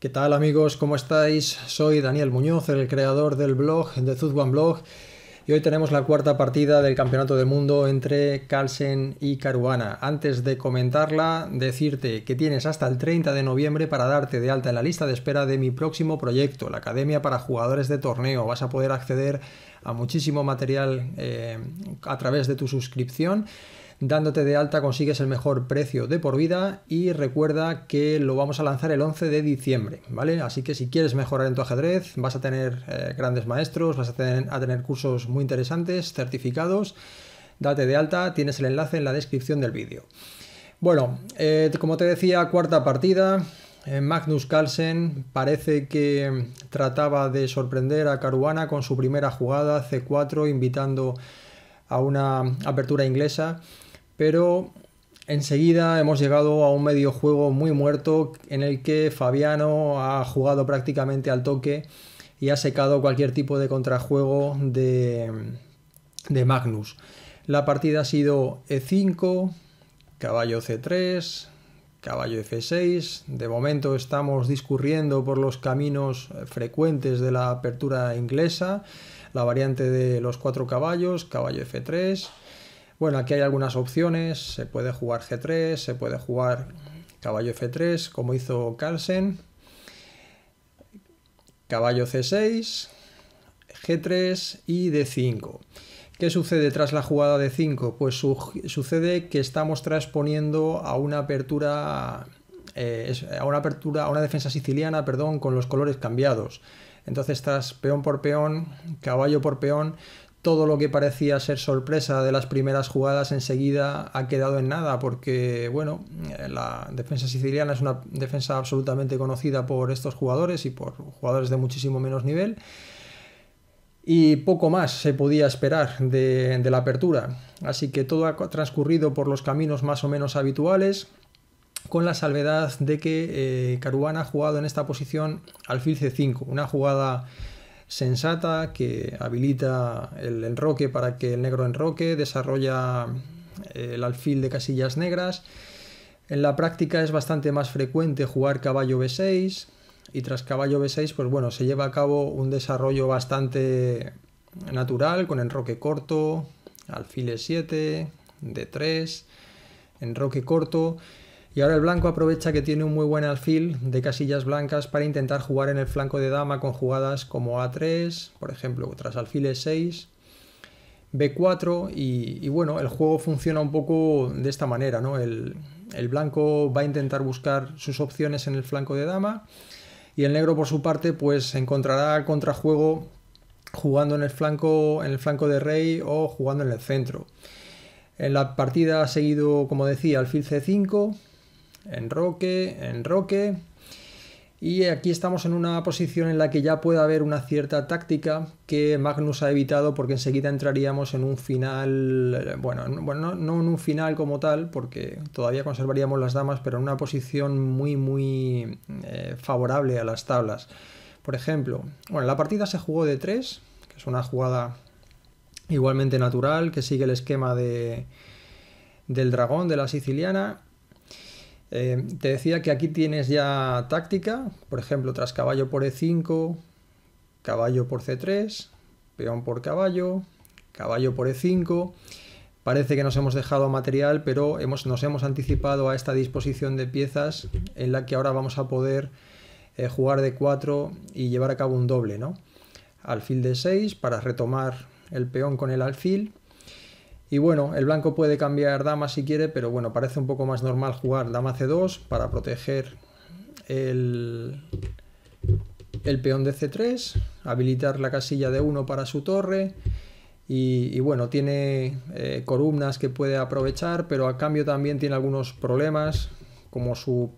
¿Qué tal amigos? ¿Cómo estáis? Soy Daniel Muñoz, el creador del blog de Zuzwan Blog y hoy tenemos la cuarta partida del Campeonato del Mundo entre Carlsen y Caruana. Antes de comentarla, decirte que tienes hasta el 30 de noviembre para darte de alta en la lista de espera de mi próximo proyecto, la Academia para Jugadores de Torneo. Vas a poder acceder a muchísimo material eh, a través de tu suscripción. Dándote de alta consigues el mejor precio de por vida y recuerda que lo vamos a lanzar el 11 de diciembre, ¿vale? Así que si quieres mejorar en tu ajedrez, vas a tener eh, grandes maestros, vas a tener, a tener cursos muy interesantes, certificados. Date de alta, tienes el enlace en la descripción del vídeo. Bueno, eh, como te decía, cuarta partida. Eh, Magnus Carlsen parece que trataba de sorprender a Caruana con su primera jugada C4, invitando a una apertura inglesa pero enseguida hemos llegado a un medio juego muy muerto en el que Fabiano ha jugado prácticamente al toque y ha secado cualquier tipo de contrajuego de, de Magnus. La partida ha sido E5, caballo C3, caballo F6. De momento estamos discurriendo por los caminos frecuentes de la apertura inglesa, la variante de los cuatro caballos, caballo F3. Bueno, aquí hay algunas opciones, se puede jugar G3, se puede jugar caballo F3, como hizo Carlsen, caballo C6, G3 y D5. ¿Qué sucede tras la jugada de 5? Pues sucede que estamos transponiendo a una apertura eh, a una apertura, a una defensa siciliana, perdón, con los colores cambiados. Entonces estás peón por peón, caballo por peón, todo lo que parecía ser sorpresa de las primeras jugadas enseguida ha quedado en nada, porque bueno, eh, la defensa siciliana es una defensa absolutamente conocida por estos jugadores y por jugadores de muchísimo menos nivel. Y poco más se podía esperar de, la apertura. Así que todo ha transcurrido por los caminos más o menos habituales, con la salvedad de que eh, Caruana ha jugado en esta posición alfil C5, una jugada sensata que habilita el enroque para que el negro enroque, desarrolla eh, el alfil de casillas negras. En la práctica es bastante más frecuente jugar caballo B6 y tras caballo B6 pues bueno, se lleva a cabo un desarrollo bastante natural con enroque corto, alfil E7, D3, enroque corto y ahora el blanco aprovecha que tiene un muy buen alfil de casillas blancas para intentar jugar en el flanco de dama con jugadas como A3, por ejemplo, tras alfiles 6, B4 y, bueno, el juego funciona un poco de esta manera, ¿no? El, blanco va a intentar buscar sus opciones en el flanco de dama y el negro por su parte pues encontrará contrajuego jugando en el flanco, en el flanco de rey o jugando en el centro. En la partida ha seguido, como decía, alfil C5, enroque, enroque. Y aquí estamos en una posición en la que ya puede haber una cierta táctica que Magnus ha evitado porque enseguida entraríamos en un final, bueno, bueno no, en un final como tal, porque todavía conservaríamos las damas, pero en una posición muy, muy eh, favorable a las tablas. Por ejemplo, bueno, la partida se jugó de 3, que es una jugada igualmente natural, que sigue el esquema de, del dragón, de la siciliana, eh, te decía que aquí tienes ya táctica, por ejemplo, tras caballo por e5, caballo por c3, peón por caballo, caballo por e5. Parece que nos hemos dejado material, pero nos hemos anticipado a esta disposición de piezas en la que ahora vamos a poder eh, jugar de 4 y llevar a cabo un doble, ¿no? Alfil de 6 para retomar el peón con el alfil y bueno, el blanco puede cambiar dama si quiere, pero bueno, parece un poco más normal jugar dama c2 para proteger el, peón de c3, habilitar la casilla de 1 para su torre. Y, bueno, tiene eh, columnas que puede aprovechar, pero a cambio también tiene algunos problemas, como su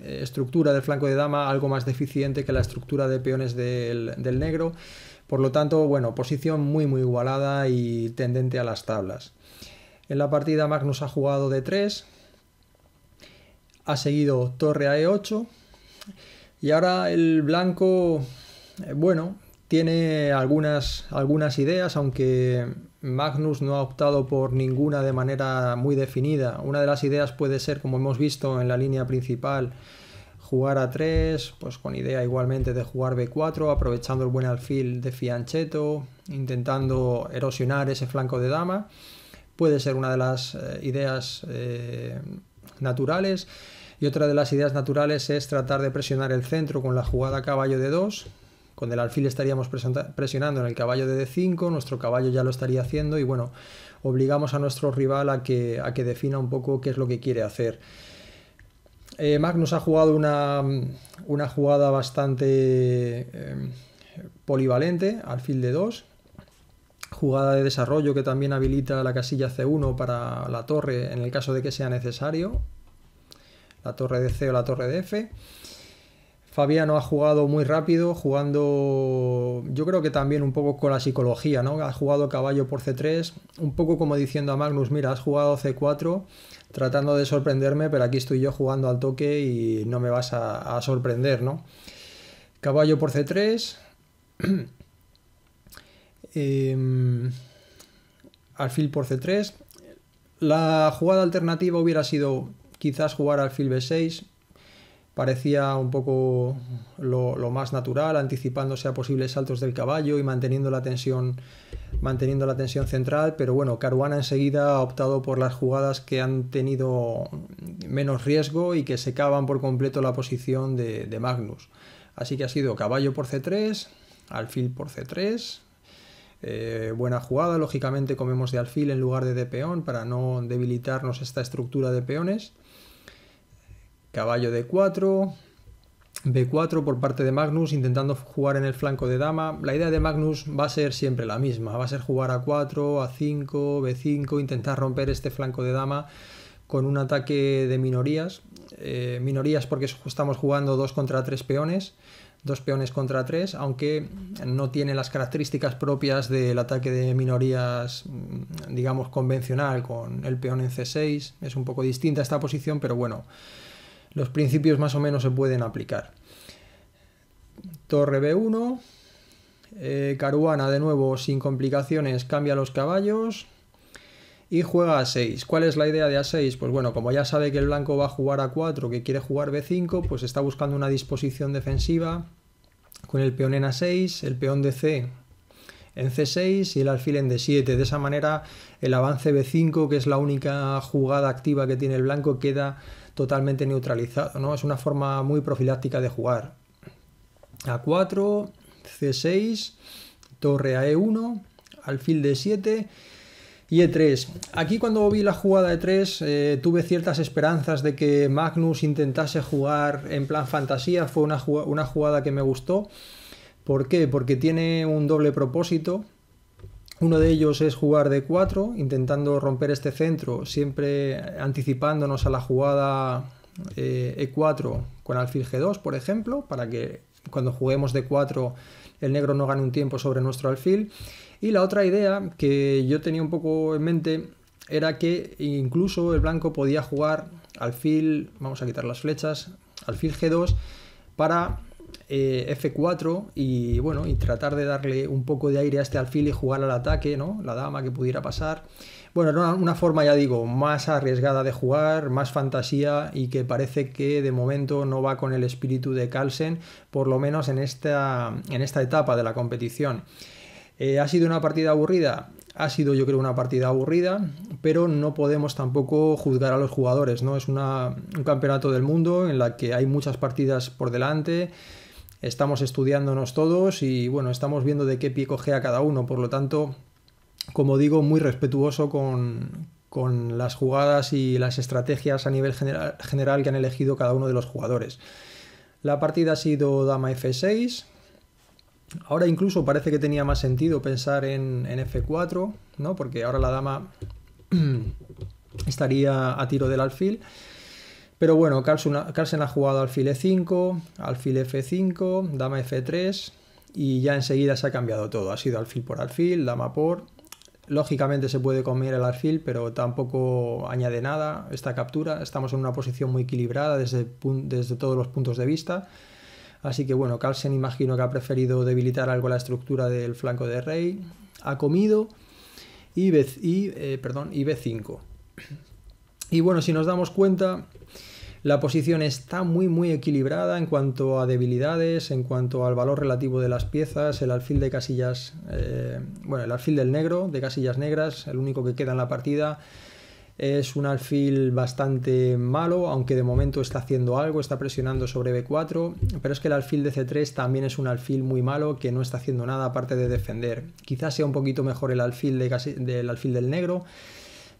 eh, estructura de flanco de dama algo más deficiente que la estructura de peones del negro. Por lo tanto, bueno, posición muy muy igualada y tendente a las tablas. En la partida Magnus ha jugado de 3, ha seguido torre a e8 y ahora el blanco, eh, bueno, tiene algunas, algunas ideas, aunque Magnus no ha optado por ninguna de manera muy definida. Una de las ideas puede ser, como hemos visto en la línea principal, jugar a 3, pues con idea igualmente de jugar B4, aprovechando el buen alfil de Fianchetto, intentando erosionar ese flanco de dama. Puede ser una de las eh, ideas eh, naturales. Y otra de las ideas naturales es tratar de presionar el centro con la jugada caballo de 2. Con el alfil estaríamos presionando en el caballo de D5, nuestro caballo ya lo estaría haciendo y bueno, obligamos a nuestro rival a que, a que defina un poco qué es lo que quiere hacer. Eh, Magnus ha jugado una, jugada bastante eh, polivalente polivalente, alfil de 2. Jugada de desarrollo que también habilita la casilla C1 para la torre en el caso de que sea necesario. La torre de C o la torre de F. Fabiano ha jugado muy rápido, jugando yo creo que también un poco con la psicología, ¿no? Ha jugado caballo por C3, un poco como diciendo a Magnus, mira, has jugado C4 tratando de sorprenderme, pero aquí estoy yo jugando al toque y no me vas a, sorprender, ¿no? Caballo por C3. Em, alfil por C3. La jugada alternativa hubiera sido quizás jugar alfil B6, parecía un poco lo, más natural, anticipándose a posibles saltos del caballo y manteniendo la tensión, manteniendo la tensión central, pero bueno, Caruana enseguida ha optado por las jugadas que han tenido menos riesgo y que secaban por completo la posición de, Magnus. Así que ha sido caballo por C3, alfil por C3. Eh, buena jugada, lógicamente comemos de alfil en lugar de de peón para no debilitarnos esta estructura de peones. Caballo de 4 B4 por parte de Magnus, intentando jugar en el flanco de dama. La idea de Magnus va a ser siempre la misma, va a ser jugar A4, A5, B5, intentar romper este flanco de dama con un ataque de minorías. Eh, minorías porque estamos jugando 2 contra 3 peones, 2 peones contra 3, aunque no tiene las características propias del ataque de minorías, digamos, convencional, con el peón en C6. Es un poco distinta esta posición, pero bueno los principios más o menos se pueden aplicar. Torre B1, eh, Caruana de nuevo sin complicaciones, cambia los caballos y juega a 6. ¿Cuál es la idea de A6? Pues bueno, como ya sabe que el blanco va a jugar a 4, que quiere jugar B5, pues está buscando una disposición defensiva con el peón en A6, el peón de C en C6 y el alfil en D7. De esa manera el avance B5, que es la única jugada activa que tiene el blanco, queda totalmente neutralizado, ¿no? Es una forma muy profiláctica de jugar. A4, C6, torre a E1, alfil de 7 y E3. Aquí cuando vi la jugada E3 e eh, tuve ciertas esperanzas de que Magnus intentase jugar en plan fantasía. Fue una, una jugada que me gustó. ¿Por qué? Porque tiene un doble propósito. Uno de ellos es jugar de 4, intentando romper este centro, siempre anticipándonos a la jugada E4 eh, e con alfil G2, por ejemplo, para que cuando juguemos de 4 el negro no gane un tiempo sobre nuestro alfil. Y la otra idea que yo tenía un poco en mente era que incluso el blanco podía jugar alfil, vamos a quitar las flechas, alfil G2 para eh, F4 y bueno, y tratar de darle un poco de aire a este alfil y jugar al ataque, ¿no? La dama que pudiera pasar. Bueno, era una, forma, ya digo, más arriesgada de jugar, más fantasía y que parece que de momento no va con el espíritu de Carlsen, por lo menos en esta, en esta etapa de la competición. Eh, ¿Ha sido una partida aburrida? Ha sido yo creo una partida aburrida, pero no podemos tampoco juzgar a los jugadores, ¿no? Es un campeonato del mundo en la que hay muchas partidas por delante, estamos estudiándonos todos y bueno, estamos viendo de qué pie cogea cada uno, por lo tanto, como digo, muy respetuoso con, las jugadas y las estrategias a nivel general, general que han elegido cada uno de los jugadores. La partida ha sido dama f6, Ahora incluso parece que tenía más sentido pensar en, F4, ¿no? Porque ahora la dama estaría a tiro del alfil. Pero bueno, Carlsen ha jugado alfil E5, alfil F5, dama F3 y ya enseguida se ha cambiado todo. Ha sido alfil por alfil, dama por. Lógicamente se puede comer el alfil, pero tampoco añade nada esta captura. Estamos en una posición muy equilibrada desde todos los puntos de vista. Así que bueno, Carlsen imagino que ha preferido debilitar algo la estructura del flanco de Rey. Ha comido y, B, 5 eh, Y bueno, si nos damos cuenta, la posición está muy muy equilibrada en cuanto a debilidades, en cuanto al valor relativo de las piezas, el alfil de casillas, eh, bueno, el alfil del negro, de casillas negras, el único que queda en la partida, es un alfil bastante malo, aunque de momento está haciendo algo, está presionando sobre B4, pero es que el alfil de C3 también es un alfil muy malo que no está haciendo nada aparte de defender. Quizás sea un poquito mejor el alfil del alfil del negro,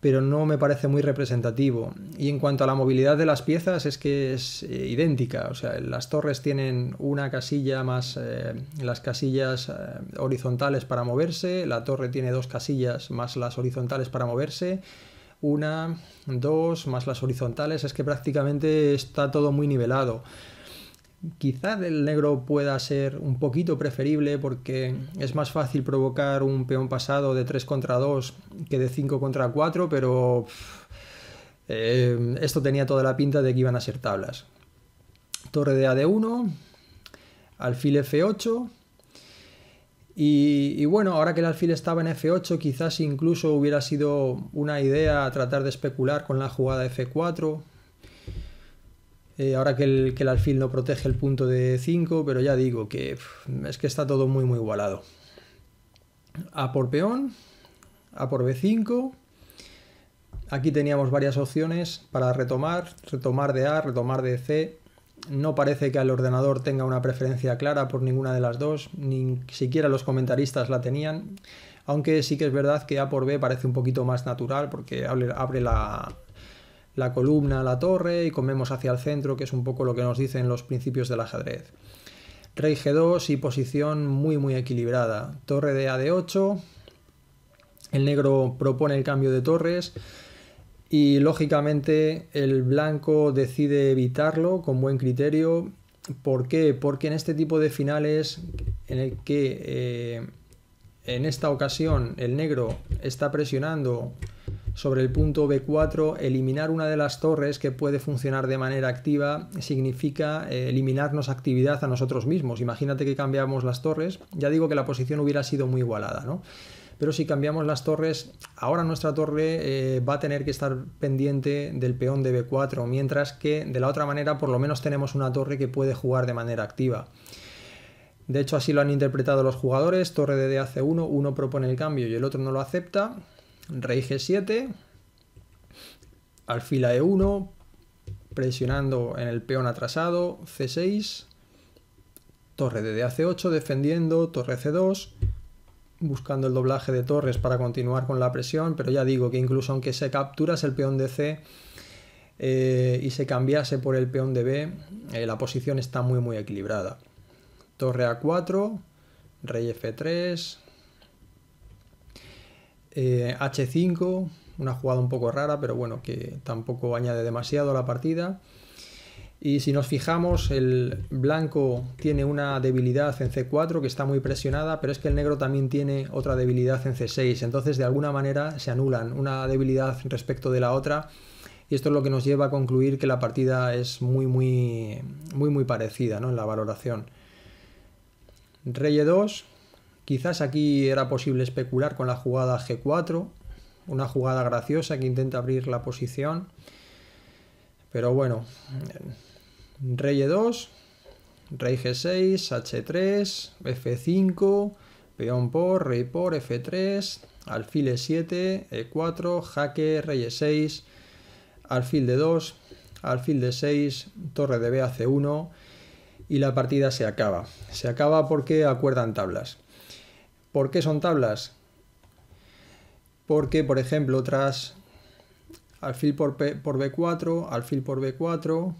pero no me parece muy representativo. Y en cuanto a la movilidad de las piezas, es que es eh, idéntica. O sea, las torres tienen una casilla más eh, las casillas eh, horizontales para moverse, la torre tiene dos casillas más las horizontales para moverse una, dos, más las horizontales, es que prácticamente está todo muy nivelado. Quizá el negro pueda ser un poquito preferible porque es más fácil provocar un peón pasado de 3 contra 2 que de 5 contra 4, pero eh, esto tenía toda la pinta de que iban a ser tablas. Torre de AD1, alfil F8, y, bueno, ahora que el alfil estaba en F8, quizás incluso hubiera sido una idea tratar de especular con la jugada F4. Eh, ahora que el, alfil no protege el punto de 5, pero ya digo que es que está todo muy muy igualado. A por peón, a por B5. Aquí teníamos varias opciones para retomar, retomar de A, retomar de C, no parece que el ordenador tenga una preferencia clara por ninguna de las dos, ni siquiera los comentaristas la tenían, aunque sí que es verdad que A por B parece un poquito más natural porque abre, la, la columna, la torre y comemos hacia el centro, que es un poco lo que nos dicen los principios del ajedrez. Rey G2 y posición muy muy equilibrada. Torre de A de 8. El negro propone el cambio de torres y lógicamente el blanco decide evitarlo con buen criterio. ¿Por qué? Porque en este tipo de finales en el que eh, en esta ocasión el negro está presionando sobre el punto B4, eliminar una de las torres que puede funcionar de manera activa significa eh, eliminarnos actividad a nosotros mismos. Imagínate que cambiamos las torres. Ya digo que la posición hubiera sido muy igualada, ¿no? pero si cambiamos las torres, ahora nuestra torre eh, va a tener que estar pendiente del peón de b4, mientras que de la otra manera por lo menos tenemos una torre que puede jugar de manera activa. De hecho así lo han interpretado los jugadores, torre de d 1 uno propone el cambio y el otro no lo acepta, rey g7, alfil a e1, presionando en el peón atrasado, c6, torre de d 8 defendiendo, torre c2, buscando el doblaje de Torres para continuar con la presión, pero ya digo que incluso aunque se capturase el peón de C eh, y se cambiase por el peón de B, eh, la posición está muy muy equilibrada. Torre A4, rey F3, eh, H5, una jugada un poco rara, pero bueno, que tampoco añade demasiado a la partida. Y si nos fijamos, el blanco tiene una debilidad en C4 que está muy presionada, pero es que el negro también tiene otra debilidad en C6. Entonces, de alguna manera, se anulan una debilidad respecto de la otra. Y esto es lo que nos lleva a concluir que la partida es muy, muy, muy, muy parecida ¿no? en la valoración. Rey E2. Quizás aquí era posible especular con la jugada G4. Una jugada graciosa que intenta abrir la posición. Pero bueno, rey e2, rey g6, h3, f5, peón por, rey por, f3, alfil e7, e4, jaque, rey e6, alfil de 2 alfil de 6 torre de b a c1 y la partida se acaba. Se acaba porque acuerdan tablas. ¿Por qué son tablas? Porque, por ejemplo, tras alfil por b4, alfil por b4,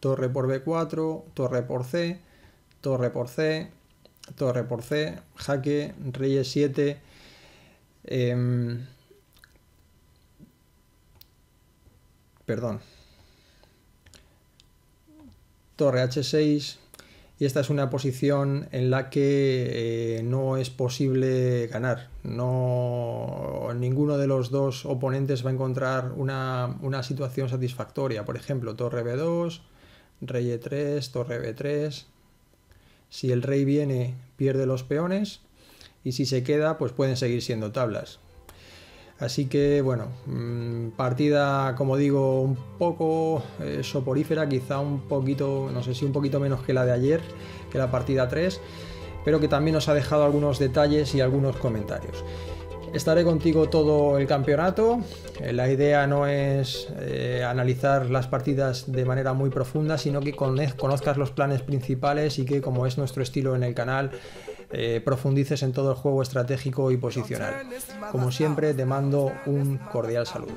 torre por b4, torre por c, torre por c, torre por c, jaque, rey e7, em, perdón, torre h6, y esta es una posición en la que eh, no es posible ganar. No, ninguno de los dos oponentes va a encontrar una, una situación satisfactoria. Por ejemplo, torre b2, rey e3, torre b3. Si el rey viene, pierde los peones y si se queda, pues pueden seguir siendo tablas. Así que bueno, mm, partida como digo un poco eh, soporífera, quizá un poquito, no sé si un poquito menos que la de ayer, que la partida 3, pero que también nos ha dejado algunos detalles y algunos comentarios. Estaré contigo todo el campeonato. Eh, la idea no es eh, analizar las partidas de manera muy profunda, sino que eh, conozcas los planes principales y que, como es nuestro estilo en el canal, profundices en todo el juego estratégico y posicional. Como siempre, te mando un cordial saludo.